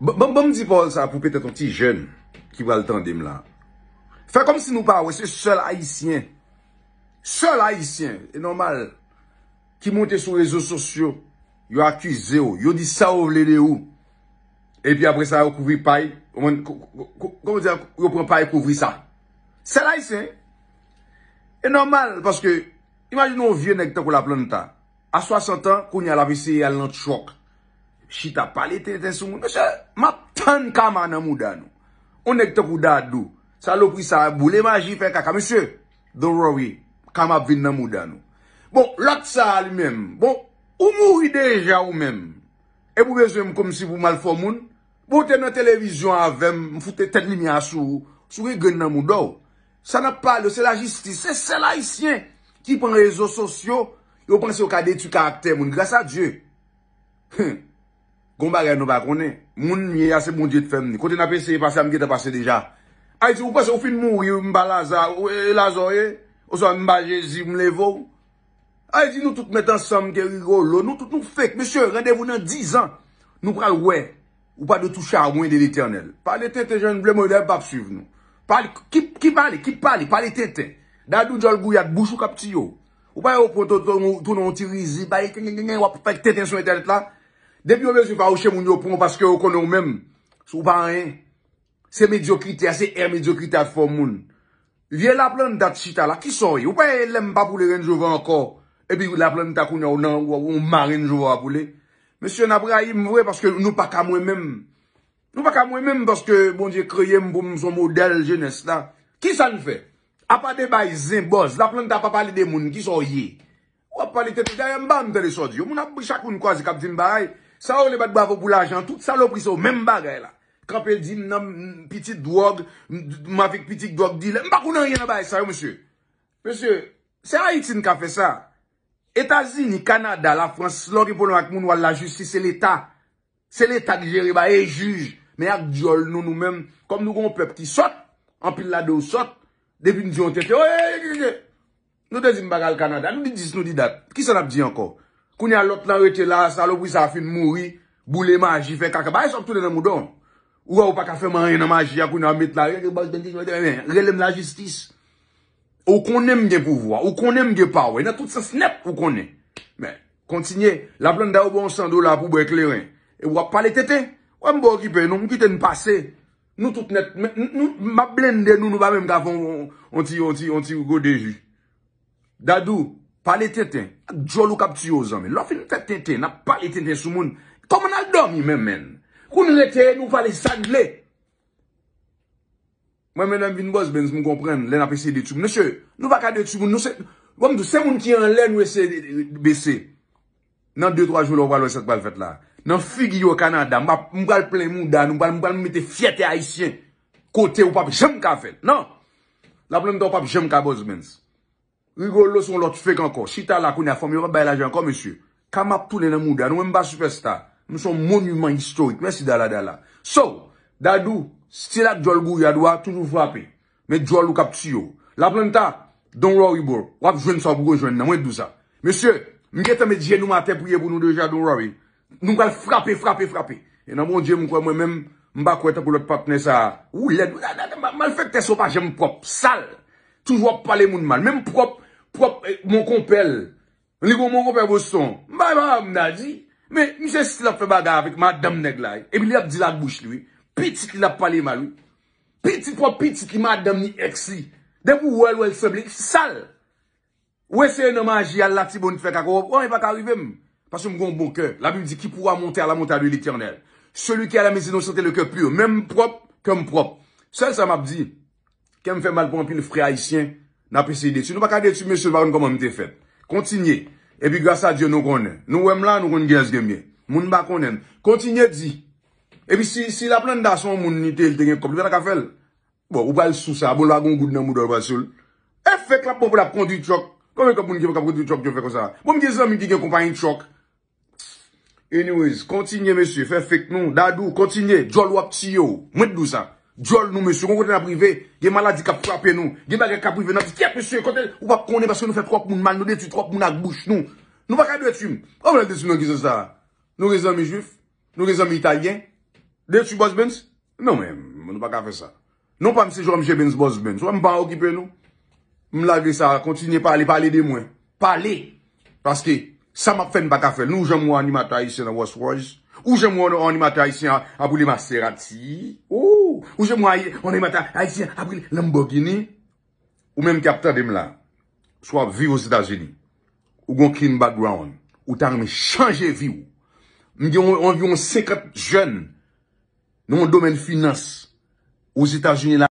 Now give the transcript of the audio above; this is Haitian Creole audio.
Bon m di Paul sa pou petè ton ti jen Ki pral tendem la Fa kom si nou pa wè se sol haïsien Sol haïsien E normal Ki monte sou rezo sosyo Yo akize yo, yo di sa ou vle de ou E pi apre sa yo kouvri pay Kom m di ya yo pran pay kouvri sa Sel haïsien E normal E normal Imagin nou vye nek tan kou la planetan A 60 an kou ni al avisiye al nant chok Chita pali ten ten sou moun. Mwen se matan kama nan mou dan nou. O nek te kou dadou. Salopri sa, boule maji fè kaka. Mwen se, douroui, kama vin nan mou dan nou. Bon, lak sa al mèm. Bon, ou mouri deja ou mèm. E bou bezèm kom si bou mal fò moun. Bote nan televizyon avèm, mfoute ten nimi asou. Sou e gen nan mou dou. Sa nan pali, se la jistise, se la isyen. Ki pan rezo sosyo, yo pan se yo kade tu karakter moun. Grasa djè. Hè. Goumba gen nou ba konen. Moun miye yase moun diye t'fem ni. Kote na pe se yi pase amge te pase deja. Ay di ou pa se ou fin moun ri ou mba laza ou e lazo e. Ou sa mba jezi mle vo. Ay di nou tout met ansam ke rigolo. Nou tout nou fek. Meseur rende vounen 10 an. Nou pral we. Ou pa de tou charmouni de l'eternel. Pali tete jen. Ble mou yle pa psuiv nou. Ki pali? Ki pali? Pali tete. Da nou jol gouyak bouchou kap tiyo. Ou pa yon poto tou nou tiri zi. Baye kengengengen wap. Depi wè se fè ou chè moun yo prou Paskè wè kon nou mèm Sou pa rè Se mediokritè, se er mediokritè at fò moun Vye la plèn ta tchita la Ki son yè? Ou pè lèm pa e pou lè renjouve anko E pi la plèn ta koun yo nan Ou man renjouve apou lè Mè sè yon apre a yè mwè Paskè nou pa kamwe mèm Nou pa kamwe mèm Paskè moun diè kreye mpou mson model jè nès la Ki san fè? A pa de bay zin boz La plèn ta pa palè de moun Ki son yè? Ou pa palè te te yè m Sa ou li bat bwa vopou la jan, tout salopri sa ou, men mbagay la. Kampel di, nan piti dwog, mwavik piti dwog di le, mbakounan yon abay, sa yo msye. Msye, se ayitin ka fe sa, etazi ni Kanada, la Frans, lor ki pon wak moun wal la justi, se l'eta. Se l'eta ki jere ba, e juj, men ak diol nou nou men, kom nou kon pep ki sot, anpil la do sot, depi nou diyon te te, oyeyeyeyeye, nou de zin bagal Kanada, nou di dis nou di dat, ki sa nap di anko? Koun ya lot nan rete la, salop wisa a fin mouri, boule maji, fe kaka, ba e sop tounen nan moudon. Ou a ou pa ka fè manye nan maji, a koun ya met la, relem la justis. Ou konen mge pou vwa, ou konen mge pa wè, nan tout se snep ou konen. Mè, kontinye, la plen da ou bon sandou la pou bo ekleren. E wap pale tete, ou a mbo okipe, nou mkite n'pase, nou tout net, nou mba blende nou nou ba mèm ta fon, onti, onti, onti, ou go de ju. Dadou, pale tete, ak djolo kap tiyo zanme. Lofi nou fe tete, nan pale tete sou moun. Koman al domi men men? Koun nou rete, nou pale zanle. Mwen men nan vin boz bens, mwen kompren, lè nan fe se de tibou. Neshe, nou va ka de tibou, nou se, wèm dou se moun ki an lè nou e se bese. Nan 2-3 joul ou pale ou e se pal fet la. Nan figi yo Kanada, mwen pale ple moun dan, mwen pale mwen pete fiet e haisyen, kote ou pape jem ka fel. Nan, la ple mwen tou pape jem ka boz bens. Rigolo son lot fèk anko. Chita la koun ya fòm. Yon mwen bay la jè anko, mèsyè. Kamap tounen an mouda. Yon mwen ba super star. Yon mwen son monument historik. Mèsyè dala dala. So, dadou, stilat djol gou yadwa, toujou frapè. Mè djol lukap tsyo. La planita, don rory bol. Wap jwen sa wap go jwen nan. Mwen dousa. Mèsyè, mwen gete mè diye nou matèp yè pou nou deja don rory. Nou gwal frapè, frapè, frapè. Yon nan mwen diye m prop, eh, mon compel, li bon mon compel Boston, m'a mba mais je men, mse slap fait bagarre avec madame Neglaï. Eh, et puis il a dit la bouche lui, petit li la parlé mal Petit pitit po petit qui madame ni ex li, où wèl wèl sale sal, wè se yon omanji à la ti bon fè kako, il va arriver ka bon cœur, la Bible dit qui pourra monter à la montagne de l'éternel, celui qui a la maison innocente le cœur pur, même propre comme propre. Seul ça m'a dit, qu'elle me fait mal pour un pile frère haïtien, Na pese de ti, nou pa ka de ti mè sèl bakon konman mè te fèt. Kontinye, epi gwa sa djè nou konnen. Nou wèm lan nou konnen genz genmye. Moun bakonnen, kontinye di. Epi si la plan da son moun nite il te gen kop, lè la ka fèl. Bo, ou bal sou sa, bon lwa gong goun nan moudol basoul. E fèk la ponpon ap konti chok. Konmen konpon genpon kap konti chok, gen fè kon sa. Bon mè genz nan mè di gen kompan yon chok. Anyways, kontinye mè sèl, fèk fèk nou, dadou, kontinye, jol wap tiyo. Mwen dousa. Djoul nou mè sè, konk wè te na brive, gen maladik ap fwape nou, gen bagè kap brive nan dikè ap mè sè, konk wè te nou fè trok moun man, nou dey tè trok moun ak bouch nou, nou baka e dey tè mè, o mè dey tè mè nou ki se sa? Nou rezen mè Juf, nou rezen mè Itayen, dey tè mè Bosbens? Non mè, mè nou baka fè sa. Non pa mè se jom jè bè nse Bosbens, wè mè pa a ou ki pe nou? Mè lave sa, kontinye pale, pale de mwen, pale, paske sa mè fè mè baka fè, nou jè mè anima ta isè nan West Rois, Ou jèmou an imata Aisyen abou li Maserati. Ou jèmou an imata Aisyen abou li Lamborghini. Ou men kapta dem la. So ap vi ou Zita Zini. Ou gon kin background. Ou tan reme chanje vi ou. Mdi an vi an sekret jen. Non domen finans. Ou Zita Zini la.